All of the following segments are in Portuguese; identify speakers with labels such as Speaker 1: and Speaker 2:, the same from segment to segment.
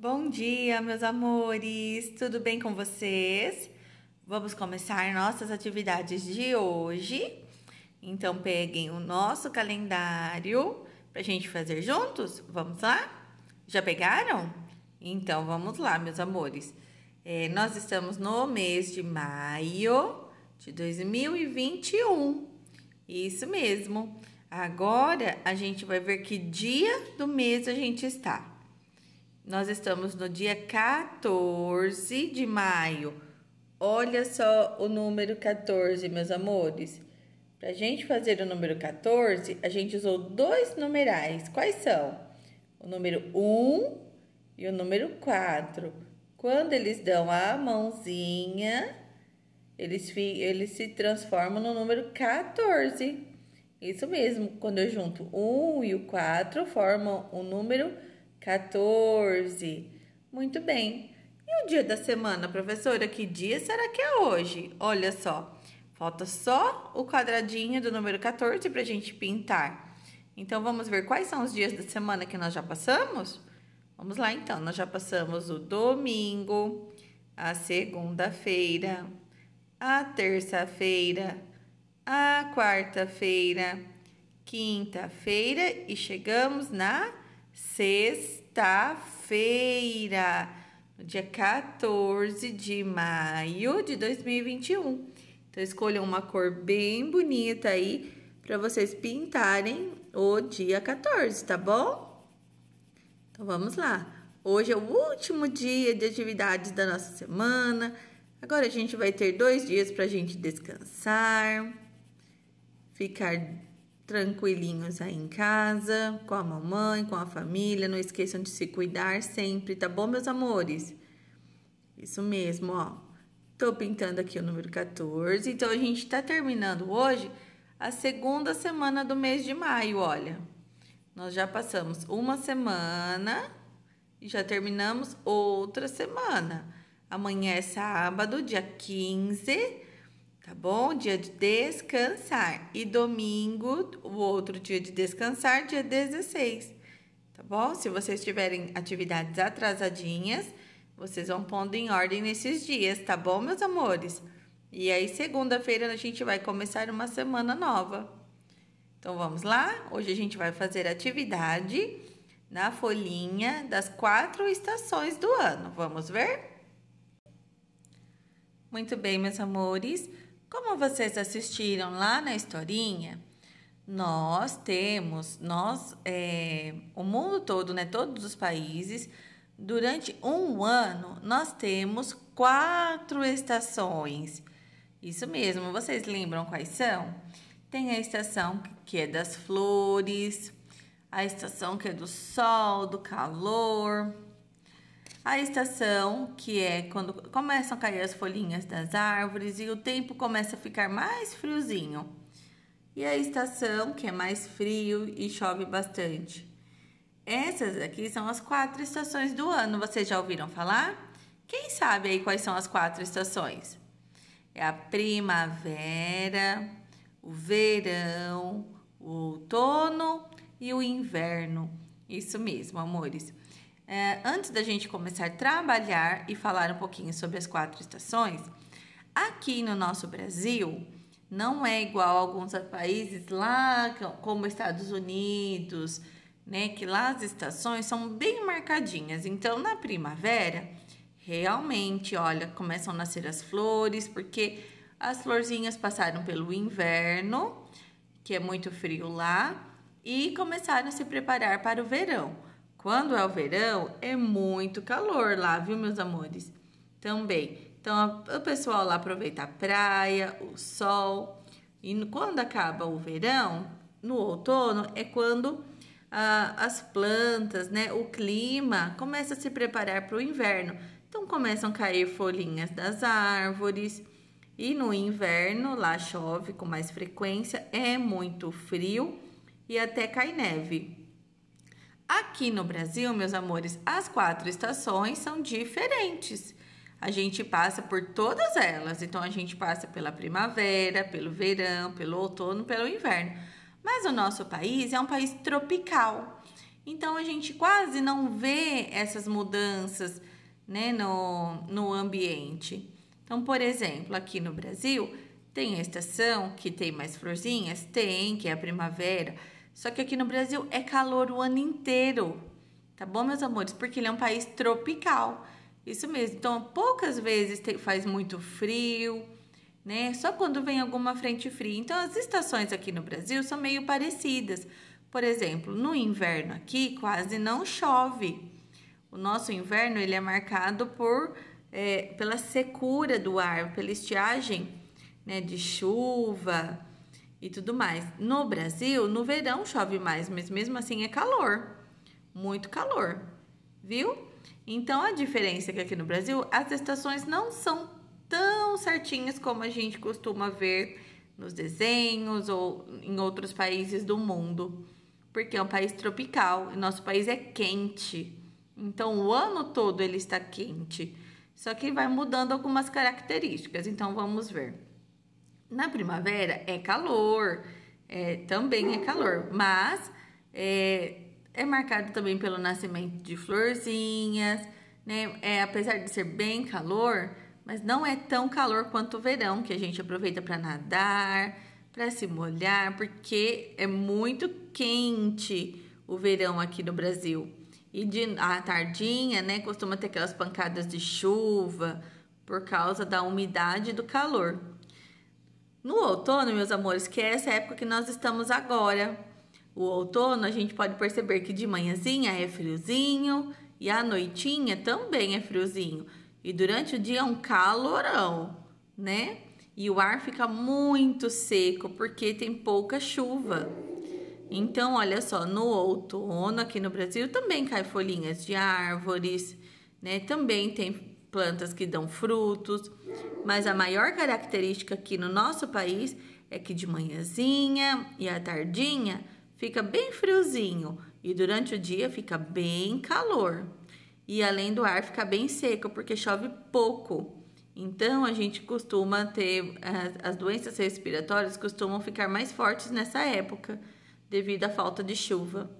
Speaker 1: Bom dia, meus amores! Tudo bem com vocês? Vamos começar nossas atividades de hoje. Então, peguem o nosso calendário para a gente fazer juntos. Vamos lá? Já pegaram? Então, vamos lá, meus amores. É, nós estamos no mês de maio de 2021. Isso mesmo. Agora a gente vai ver que dia do mês a gente está. Nós estamos no dia 14 de maio. Olha só o número 14, meus amores. Para a gente fazer o número 14, a gente usou dois numerais. Quais são? O número 1 e o número 4. Quando eles dão a mãozinha, eles, eles se transformam no número 14. Isso mesmo, quando eu junto 1 e o 4, formam o número 14. 14. Muito bem. E o dia da semana, professora? Que dia será que é hoje? Olha só, falta só o quadradinho do número 14 para a gente pintar. Então, vamos ver quais são os dias da semana que nós já passamos? Vamos lá, então. Nós já passamos o domingo, a segunda-feira, a terça-feira, a quarta-feira, quinta-feira e chegamos na sexta-feira, dia 14 de maio de 2021. Então, escolham uma cor bem bonita aí para vocês pintarem o dia 14, tá bom? Então, vamos lá. Hoje é o último dia de atividades da nossa semana. Agora a gente vai ter dois dias para a gente descansar, ficar tranquilinhos aí em casa, com a mamãe, com a família. Não esqueçam de se cuidar sempre, tá bom, meus amores? Isso mesmo, ó. Tô pintando aqui o número 14. Então a gente tá terminando hoje a segunda semana do mês de maio, olha. Nós já passamos uma semana e já terminamos outra semana. Amanhã é sábado, dia 15 Tá bom? Dia de descansar. E domingo, o outro dia de descansar, dia 16. Tá bom? Se vocês tiverem atividades atrasadinhas, vocês vão pondo em ordem nesses dias, tá bom, meus amores? E aí, segunda-feira, a gente vai começar uma semana nova. Então, vamos lá? Hoje a gente vai fazer atividade na folhinha das quatro estações do ano. Vamos ver? Muito bem, meus amores. Como vocês assistiram lá na historinha, nós temos, nós, é, o mundo todo, né, todos os países, durante um ano nós temos quatro estações. Isso mesmo, vocês lembram quais são? Tem a estação que é das flores, a estação que é do sol, do calor, a estação, que é quando começam a cair as folhinhas das árvores e o tempo começa a ficar mais friozinho. E a estação, que é mais frio e chove bastante. Essas aqui são as quatro estações do ano. Vocês já ouviram falar? Quem sabe aí quais são as quatro estações? É a primavera, o verão, o outono e o inverno. Isso mesmo, amores é, antes da gente começar a trabalhar e falar um pouquinho sobre as quatro estações, aqui no nosso Brasil não é igual a alguns países lá, como Estados Unidos, né, que lá as estações são bem marcadinhas. Então, na primavera, realmente, olha, começam a nascer as flores, porque as florzinhas passaram pelo inverno, que é muito frio lá, e começaram a se preparar para o verão. Quando é o verão, é muito calor lá, viu, meus amores? Também. Então, o pessoal lá aproveita a praia, o sol. E quando acaba o verão, no outono, é quando ah, as plantas, né, o clima começa a se preparar para o inverno. Então, começam a cair folhinhas das árvores. E no inverno, lá chove com mais frequência, é muito frio e até cai neve. Aqui no Brasil, meus amores, as quatro estações são diferentes. A gente passa por todas elas. Então a gente passa pela primavera, pelo verão, pelo outono, pelo inverno. Mas o nosso país é um país tropical. Então a gente quase não vê essas mudanças né, no, no ambiente. Então, por exemplo, aqui no Brasil, tem a estação que tem mais florzinhas? Tem, que é a primavera. Só que aqui no Brasil é calor o ano inteiro, tá bom, meus amores? Porque ele é um país tropical. Isso mesmo. Então, poucas vezes tem, faz muito frio, né? Só quando vem alguma frente fria. Então, as estações aqui no Brasil são meio parecidas. Por exemplo, no inverno aqui quase não chove. O nosso inverno ele é marcado por é, pela secura do ar, pela estiagem né, de chuva, e tudo mais. No Brasil, no verão chove mais, mas mesmo assim é calor, muito calor, viu? Então a diferença é que aqui no Brasil as estações não são tão certinhas como a gente costuma ver nos desenhos ou em outros países do mundo, porque é um país tropical e nosso país é quente. Então o ano todo ele está quente, só que vai mudando algumas características. Então vamos ver. Na primavera é calor, é, também é calor, mas é, é marcado também pelo nascimento de florzinhas, né? É, apesar de ser bem calor, mas não é tão calor quanto o verão, que a gente aproveita para nadar, para se molhar, porque é muito quente o verão aqui no Brasil. E de, à tardinha, né, costuma ter aquelas pancadas de chuva por causa da umidade e do calor. No outono, meus amores, que é essa época que nós estamos agora, o outono, a gente pode perceber que de manhãzinha é friozinho e à noitinha também é friozinho. E durante o dia é um calorão, né? E o ar fica muito seco porque tem pouca chuva. Então, olha só, no outono aqui no Brasil também cai folhinhas de árvores, né? Também tem plantas que dão frutos, mas a maior característica aqui no nosso país é que de manhãzinha e à tardinha fica bem friozinho e durante o dia fica bem calor. E além do ar fica bem seco porque chove pouco. Então a gente costuma ter eh, as doenças respiratórias costumam ficar mais fortes nessa época devido à falta de chuva.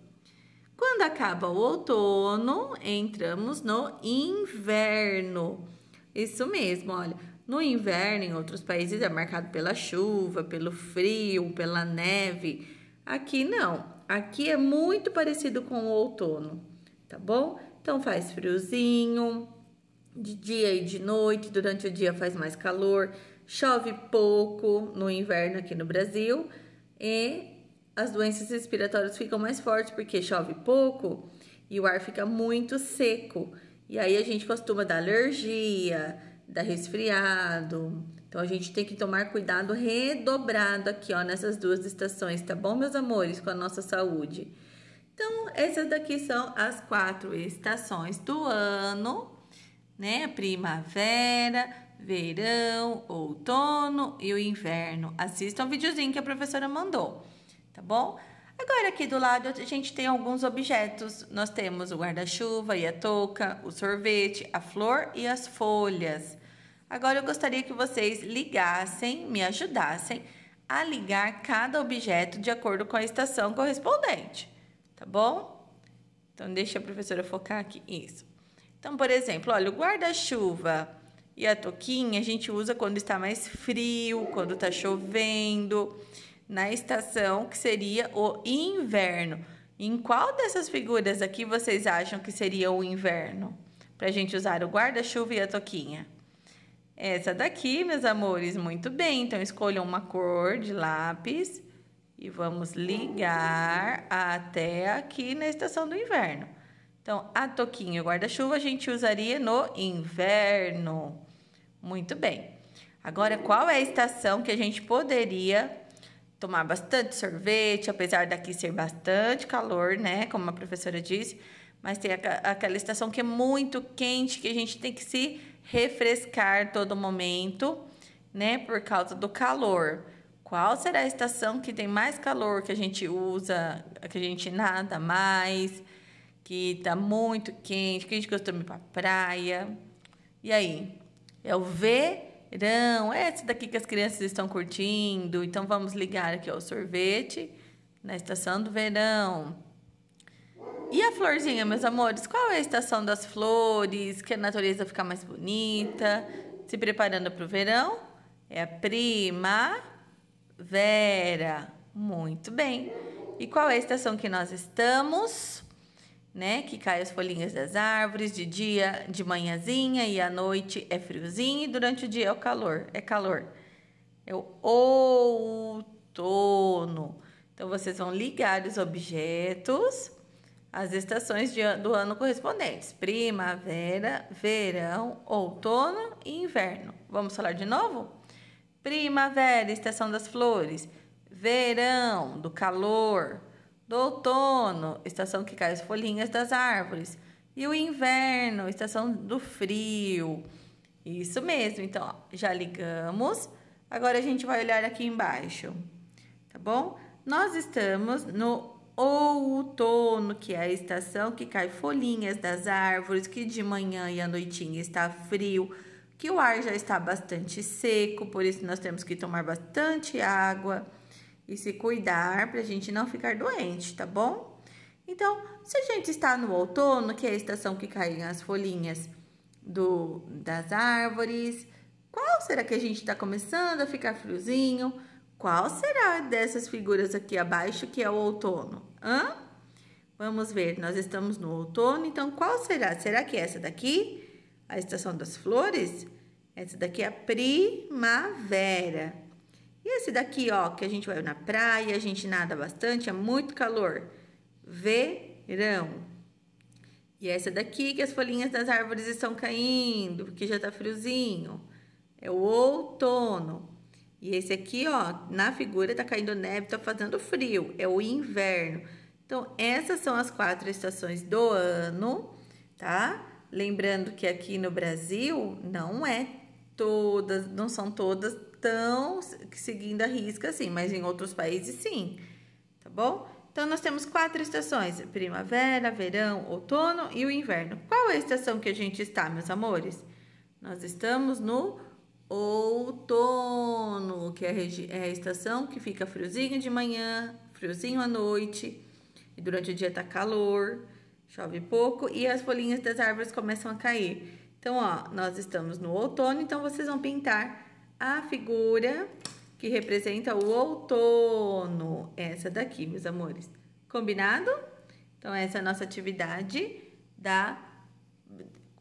Speaker 1: Quando acaba o outono, entramos no inverno. Isso mesmo, olha. No inverno, em outros países, é marcado pela chuva, pelo frio, pela neve. Aqui não. Aqui é muito parecido com o outono, tá bom? Então faz friozinho, de dia e de noite, durante o dia faz mais calor, chove pouco no inverno aqui no Brasil e as doenças respiratórias ficam mais fortes porque chove pouco e o ar fica muito seco. E aí a gente costuma dar alergia, dar resfriado. Então a gente tem que tomar cuidado redobrado aqui, ó, nessas duas estações, tá bom, meus amores, com a nossa saúde. Então, essas daqui são as quatro estações do ano, né? Primavera, verão, outono e o inverno. Assista o videozinho que a professora mandou tá bom? Agora aqui do lado a gente tem alguns objetos. Nós temos o guarda-chuva e a touca, o sorvete, a flor e as folhas. Agora eu gostaria que vocês ligassem, me ajudassem a ligar cada objeto de acordo com a estação correspondente, tá bom? Então deixa a professora focar aqui isso. Então, por exemplo, olha, o guarda-chuva e a toquinha a gente usa quando está mais frio, quando está chovendo na estação que seria o inverno. Em qual dessas figuras aqui vocês acham que seria o inverno? Para a gente usar o guarda-chuva e a toquinha. Essa daqui, meus amores, muito bem. Então, escolham uma cor de lápis e vamos ligar até aqui na estação do inverno. Então, a toquinha e o guarda-chuva a gente usaria no inverno. Muito bem. Agora, qual é a estação que a gente poderia tomar bastante sorvete, apesar daqui ser bastante calor, né? Como a professora disse. Mas tem aquela estação que é muito quente, que a gente tem que se refrescar todo momento, né? Por causa do calor. Qual será a estação que tem mais calor, que a gente usa, que a gente nada mais, que tá muito quente, que a gente costuma ir pra praia? E aí? É o V verão, é esse daqui que as crianças estão curtindo, então vamos ligar aqui o sorvete na estação do verão. E a florzinha, meus amores, qual é a estação das flores? Que a natureza fica mais bonita, se preparando para o verão? É a primavera. Muito bem. E qual é a estação que nós estamos? né? Que cai as folhinhas das árvores, de dia, de manhãzinha e à noite é friozinho e durante o dia é o calor, é calor. É o outono. Então vocês vão ligar os objetos às estações de, do ano correspondentes: primavera, verão, outono e inverno. Vamos falar de novo? Primavera, estação das flores, verão, do calor, do outono, estação que cai as folhinhas das árvores, e o inverno, estação do frio. Isso mesmo. Então, ó, já ligamos. Agora a gente vai olhar aqui embaixo, tá bom? Nós estamos no outono, que é a estação que cai folhinhas das árvores, que de manhã e à noitinha está frio, que o ar já está bastante seco, por isso nós temos que tomar bastante água e se cuidar para a gente não ficar doente, tá bom? Então, se a gente está no outono, que é a estação que caem as folhinhas do, das árvores, qual será que a gente está começando a ficar friozinho? Qual será dessas figuras aqui abaixo que é o outono? Hã? Vamos ver, nós estamos no outono, então qual será? Será que é essa daqui? A estação das flores? Essa daqui é a primavera esse daqui, ó, que a gente vai na praia, a gente nada bastante, é muito calor. Verão. E essa daqui que as folhinhas das árvores estão caindo, porque já tá friozinho. É o outono. E esse aqui, ó, na figura tá caindo neve, tá fazendo frio, é o inverno. Então, essas são as quatro estações do ano, tá? Lembrando que aqui no Brasil não é todas, não são todas tão seguindo a risca assim, mas em outros países sim, tá bom? Então nós temos quatro estações: primavera, verão, outono e o inverno. Qual é a estação que a gente está, meus amores? Nós estamos no outono, que é a é estação que fica friozinho de manhã, friozinho à noite, e durante o dia tá calor, chove pouco e as folhinhas das árvores começam a cair. Então, ó, nós estamos no outono, então vocês vão pintar a figura que representa o outono. Essa daqui, meus amores. Combinado? Então, essa é a nossa atividade da,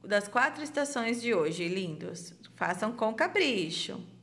Speaker 1: das quatro estações de hoje, lindos. Façam com capricho.